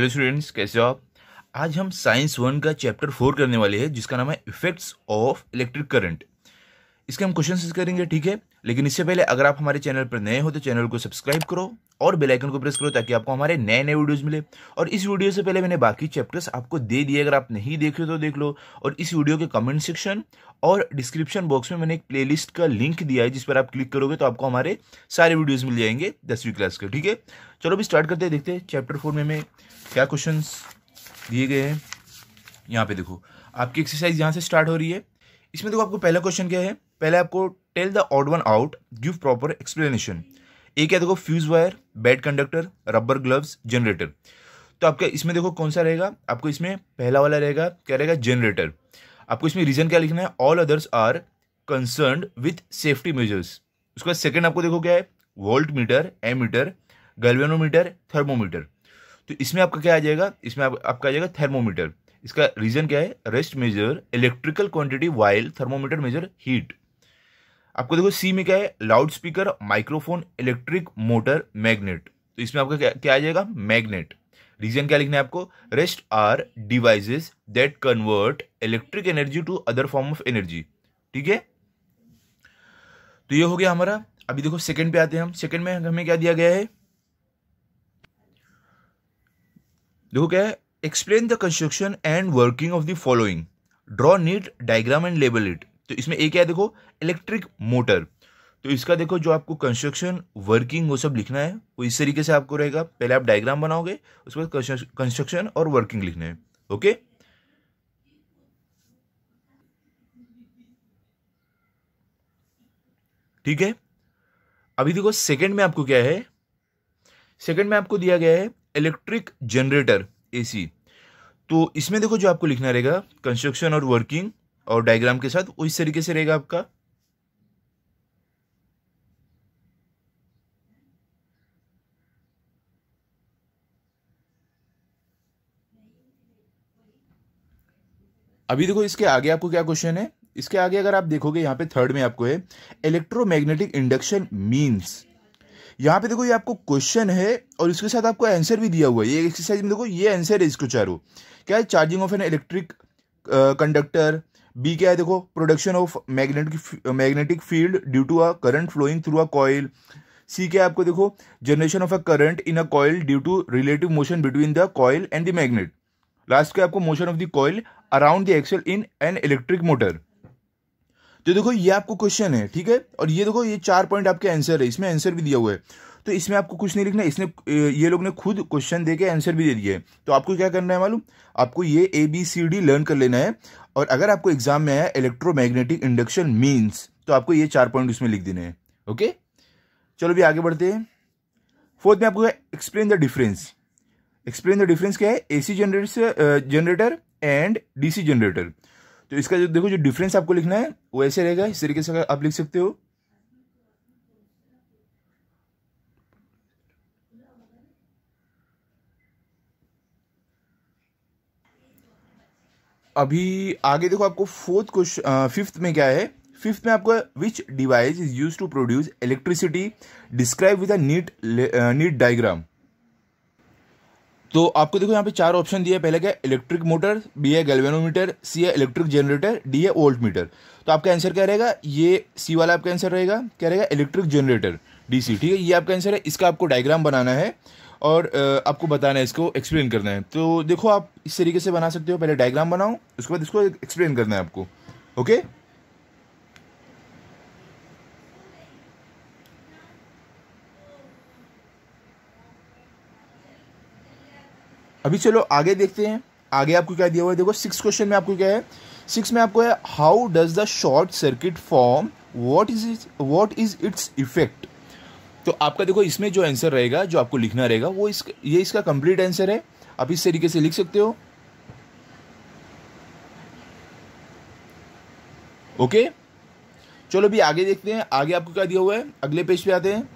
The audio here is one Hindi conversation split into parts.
हेलो स्टूडेंट्स कैसे हो आप आज हम साइंस वन का चैप्टर फोर करने वाले हैं जिसका नाम है इफेक्ट्स ऑफ इलेक्ट्रिक करंट इसके हम क्वेश्चन करेंगे ठीक है लेकिन इससे पहले अगर आप हमारे चैनल पर नए हो तो चैनल को सब्सक्राइब करो और बेल आइकन को प्रेस करो ताकि आपको हमारे नए नए वीडियोस मिले और इस वीडियो से पहले मैंने बाकी चैप्टर्स आपको दे दिए अगर आप नहीं देखे तो देख लो और इस वीडियो के कमेंट सेक्शन और डिस्क्रिप्शन बॉक्स में मैंने एक प्ले का लिंक दिया है जिस पर आप क्लिक करोगे तो आपको हमारे सारे वीडियोज मिल जाएंगे दसवीं क्लास के ठीक है चलो अभी स्टार्ट करते हैं देखते हैं चैप्टर फोर में हमें क्या क्वेश्चन दिए गए हैं यहाँ पे देखो आपकी एक्सरसाइज यहाँ से स्टार्ट हो रही है इसमें देखो आपको पहला क्वेश्चन क्या है पहले आपको tell the odd one out give proper explanation एक है देखो fuse wire bad conductor rubber gloves generator तो आपका इसमें देखो कौन सा रहेगा आपको इसमें पहला वाला रहेगा क्या रहेगा जनरेटर आपको इसमें रीजन क्या लिखना है all others are concern with safety measures उसके बाद सेकेंड आपको देखो क्या है volt meter meter galvanometer thermometer तो इसमें आपका क्या आ जाएगा इसमें आप, आपका आ जाएगा थर्मोमीटर इसका रीजन क्या है rest measure electrical quantity while thermometer measure heat आपको देखो सी में क्या है loud speaker microphone electric motor magnet तो इसमें आपका क्या, क्या आ जाएगा मैग्नेट रीजन क्या लिखना है आपको rest are devices that convert electric energy to other form of energy ठीक है तो ये हो गया हमारा अभी देखो सेकंड पे आते हैं हम सेकंड में हमें क्या दिया गया है देखो क्या है explain the construction and working of the following draw neat diagram and label it तो इसमें एक क्या है देखो इलेक्ट्रिक मोटर तो इसका देखो जो आपको कंस्ट्रक्शन वर्किंग वो सब लिखना है वो इस तरीके से आपको रहेगा पहले आप डायग्राम बनाओगे उसके बाद कंस्ट्रक्शन और वर्किंग लिखना है ओके ठीक है अभी देखो सेकंड में आपको क्या है सेकंड में आपको दिया गया है इलेक्ट्रिक जनरेटर एसी तो इसमें देखो जो आपको लिखना रहेगा कंस्ट्रक्शन और वर्किंग और डायग्राम के साथ उस तरीके से रहेगा आपका अभी देखो इसके आगे आपको क्या क्वेश्चन है इसके आगे अगर आप देखोगे यहां पे थर्ड में आपको है इलेक्ट्रोमैग्नेटिक इंडक्शन मीन्स यहां पे देखो ये आपको क्वेश्चन है और इसके साथ आपको आंसर भी दिया हुआ है ये एक्सरसाइज में देखो ये आंसर है इसको चारों क्या है charging of an electric conductor B क्या है देखो production of magnetic magnetic field due to a current flowing through a coil C क्या है आपको देखो generation of a current in a coil due to relative motion between the coil and the magnet last क्या आपको motion of the coil around the axle in an electric motor तो देखो ये आपको क्वेश्चन है ठीक है और ये देखो ये चार पॉइंट आपके आंसर है इसमें आंसर भी दिया हुआ है तो इसमें आपको कुछ नहीं लिखना इसने ये लोग ने खुद क्वेश्चन दे के आंसर भी दे दिए तो आपको क्या करना है मालूम आपको ये A B C D learn कर लेना है और अगर आपको एग्जाम में आया इलेक्ट्रोमैग्नेटिक इंडक्शन मीन्स तो आपको ये चार पॉइंट उसमें लिख देने हैं ओके चलो भी आगे बढ़ते हैं फोर्थ में आपको explain the difference explain the difference क्या है AC generator generator and DC generator तो इसका जो देखो जो डिफरेंस आपको लिखना है वो ऐसे रहेगा इस तरीके से आप लिख सकते हो अभी आगे देखो आपको फोर्थ क्वेश्चन फिफ्थ में क्या है फिफ्थ में आपका which device is use to produce electricity describe with neat neat diagram तो आपको देखो यहाँ पे चार ऑप्शन दिया है पहले क्या इलेक्ट्रिक मोटर बी है गैल्वेनोमीटर सी है इलेक्ट्रिक जनरेटर डी है ओल्ट मीटर तो आपका आंसर क्या रहेगा ये सी वाला आपका आंसर रहेगा क्या रहेगा इलेक्ट्रिक जनरेटर डी सी ठीक है ये आपका आंसर है इसका आपको डायग्राम बनाना है और आपको बताना है इसको एक्सप्लेन करना है तो देखो आप इस तरीके से बना सकते हो पहले डायग्राम बनाओ उसके बाद इसको एक्सप्लेन करना है आपको ओके अभी चलो आगे देखते हैं आगे आपको क्या दिया हुआ है देखो सिक्स क्वेश्चन में आपको क्या है सिक्स में आपको है how does the short circuit form what is it what is its effect तो आपका देखो इसमें जो आंसर रहेगा जो आपको लिखना रहेगा वो इस ये इसका कंप्लीट आंसर है आप इस तरीके से लिख सकते हो ओके चलो भी आगे देखते हैं आगे आपको क्या दिया हुआ है अगले पेज पे आते हैं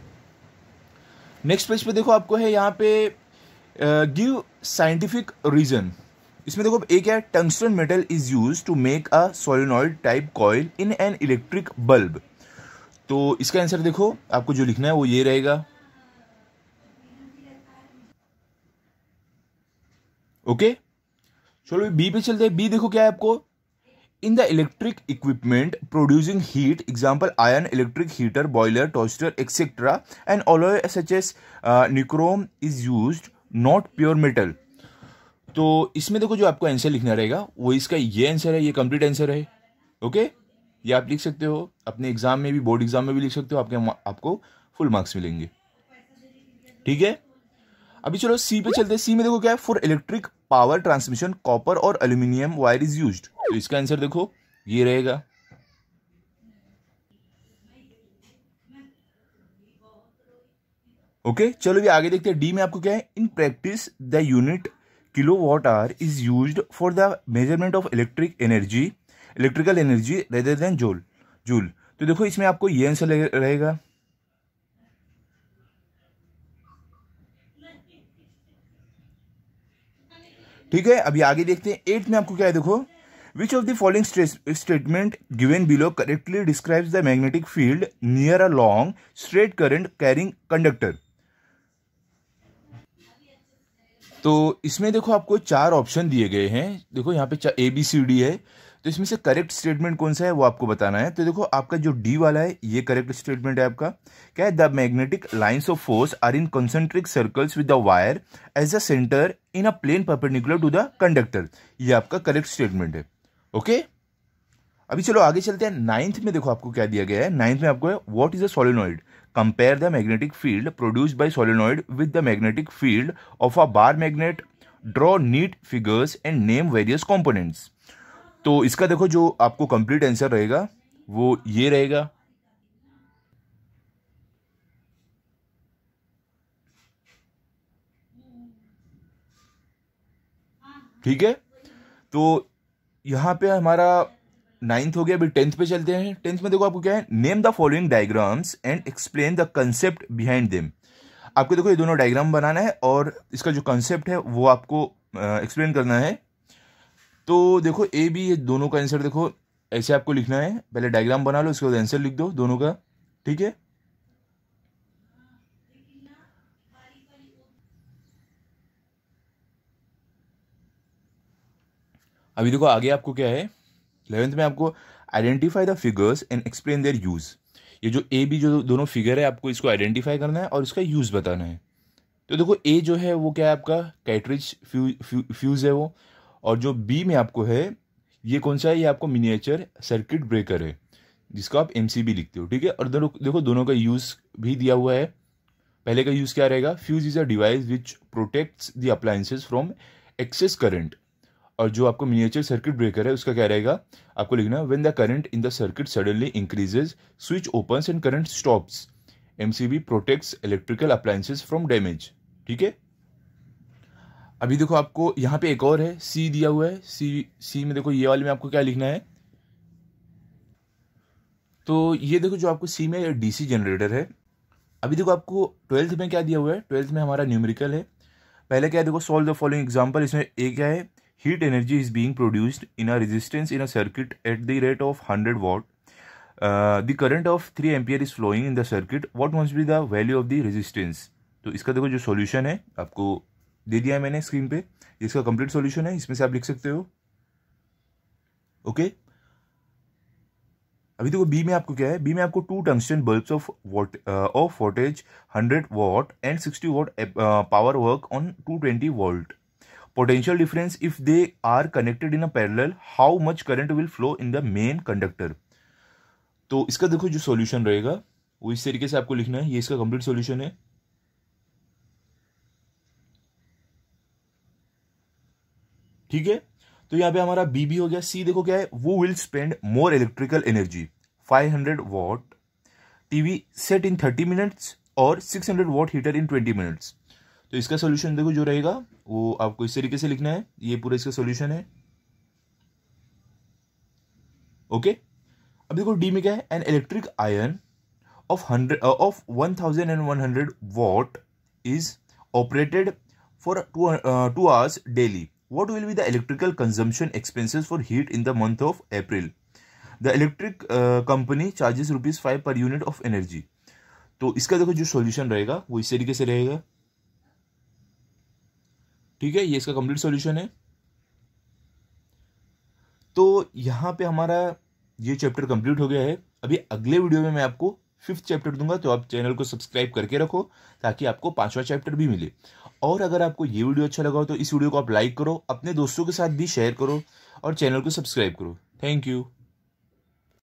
नेक्स्ट पेज पे देखो आपको है यहाँ पे गिव साइंटिफिक रीजन इसमें देखो एक है tungsten metal is use to make a solenoid type coil in an electric bulb तो इसका आंसर देखो आपको जो लिखना है वो ये रहेगा ओके okay? चलो बी पे चलते हैं बी देखो क्या है आपको in the electric equipment producing heat example iron electric heater boiler toaster etcetera and as such as nichrome is use not pure metal तो इसमें देखो जो आपको आंसर लिखना रहेगा वो इसका ये आंसर है ये कंप्लीट आंसर है ओके okay? ये आप लिख सकते हो अपने एग्ज़ाम में भी बोर्ड एग्ज़ाम में भी लिख सकते हो आपके आपको फुल मार्क्स मिलेंगे ठीक है अभी चलो सी पे चलते हैं सी में देखो क्या है for electric power transmission copper और एल्यूमिनियम वायर इज यूज तो इसका आंसर देखो ये रहेगा ओके okay, चलो भी आगे देखते हैं डी में आपको क्या है in practice the unit kilo watt are is use for the measurement of electric energy electrical energy rather than joule joule तो देखो इसमें आपको ये आंसर रहेगा ठीक है अभी आगे देखते हैं एट में आपको क्या है देखो which of the following statement given below correctly describes the magnetic field near a long straight current carrying conductor तो इसमें देखो आपको चार ऑप्शन दिए गए हैं देखो यहाँ पे ए बी सी डी है तो इसमें से करेक्ट स्टेटमेंट कौन सा है वो आपको बताना है तो देखो आपका जो डी वाला है ये करेक्ट स्टेटमेंट है आपका क्या है the magnetic lines of force are in concentric circles with the wire as a centre in a plane perpendicular to the conductor ये आपका करेक्ट स्टेटमेंट है ओके अभी चलो आगे चलते हैं नाइन्थ में देखो आपको क्या दिया गया है नाइन्थ में आपको what is a solenoid compare the magnetic field produce by solenoid with the magnetic field of a bar magnet draw neat figures and name various components तो इसका देखो जो आपको कंप्लीट आंसर रहेगा वो ये रहेगा ठीक है तो यहां पे हमारा नाइन्थ हो गया अभी टेंथ पे चलते हैं टेंथ में देखो आपको क्या है name the following diagrams and explain the concept behind them आपको देखो ये दोनों डायग्राम बनाना है और इसका जो कंसेप्ट है वो आपको एक्सप्लेन करना है तो देखो ए बी ये दोनों का आंसर देखो ऐसे आपको लिखना है पहले डायग्राम बना लो उसके बाद आंसर लिख दो दोनों का ठीक है अभी देखो आगे आपको क्या है इलेवेंथ में आपको identify the figures and explain their use ये जो ए बी जो दोनों फिगर है आपको इसको आइडेंटिफाई करना है और इसका यूज़ बताना है तो देखो ए जो है वो क्या है आपका कैटरिज फ्यूज फ्यूज है वो और जो बी में आपको है ये कौन सा है ये आपको मिनिएचर सर्किट ब्रेकर है जिसको आप एम लिखते हो ठीक है और देखो दोनों का यूज़ भी दिया हुआ है पहले का यूज़ क्या रहेगा fuse is a device which protects the appliances from excess current और जो आपको मिनिएचर सर्किट ब्रेकर है उसका क्या रहेगा आपको लिखना when the current in the circuit suddenly increases switch opens and current stops M C B protects electrical appliances from damage ठीक है अभी देखो आपको यहाँ पे एक और है सी दिया हुआ है सी सी में देखो ये वाले में आपको क्या लिखना है तो ये देखो जो आपको सी में डीसी जनरेटर है अभी देखो आपको ट्वेल्थ में क्या दिया हुआ है ट्वेल्थ में हमारा न्यूमेरिकल है पहले क्या है देखो सॉल्व द फॉलोइंग एग्जांपल इसमें एक क्या है heat energy is being produced in a resistance in a circuit at the rate of hundred watt the current of three ampere is flowing in the circuit what must be the value of the resistance तो इसका देखो जो सोल्यूशन है आपको दे दिया है मैंने स्क्रीन पे इसका कंप्लीट सॉल्यूशन है इसमें से आप लिख सकते हो ओके अभी देखो बी में आपको क्या है बी में आपको two tungsten bulbs of volt of voltage hundred watt and sixty watt power work on two twenty volt potential difference if they are connected in a parallel how much current will flow in the main conductor तो इसका देखो जो सॉल्यूशन रहेगा वो इस तरीके से आपको लिखना है ये इसका कंप्लीट सॉल्यूशन है ठीक है तो यहां पे हमारा बी बी हो गया सी देखो क्या है who will spend more electrical energy 500 watt TV set in 30 minutes और 600 वॉट हीटर इन 20 मिनट्स तो इसका सोल्यूशन देखो जो रहेगा वो आपको इस तरीके से लिखना है ये पूरा इसका सोल्यूशन है ओके अब देखो डी में क्या है an electric iron of hundred of one thousand and one hundred watt is operated for two two hours daily what will be the electrical consumption expenses for heat in the month of April? The electric uh, company charges rupees five per unit of energy. तो इसका देखो जो solution रहेगा वो इस तरीके से रहेगा ठीक है ये इसका complete solution है तो यहाँ पे हमारा ये चैप्टर कंप्लीट हो गया है अभी अगले वीडियो में मैं आपको फिफ्थ चैप्टर दूंगा तो आप चैनल को सब्सक्राइब करके रखो ताकि आपको पांचवा चैप्टर भी मिले और अगर आपको ये वीडियो अच्छा लगा हो तो इस वीडियो को आप लाइक करो अपने दोस्तों के साथ भी शेयर करो और चैनल को सब्सक्राइब करो थैंक यू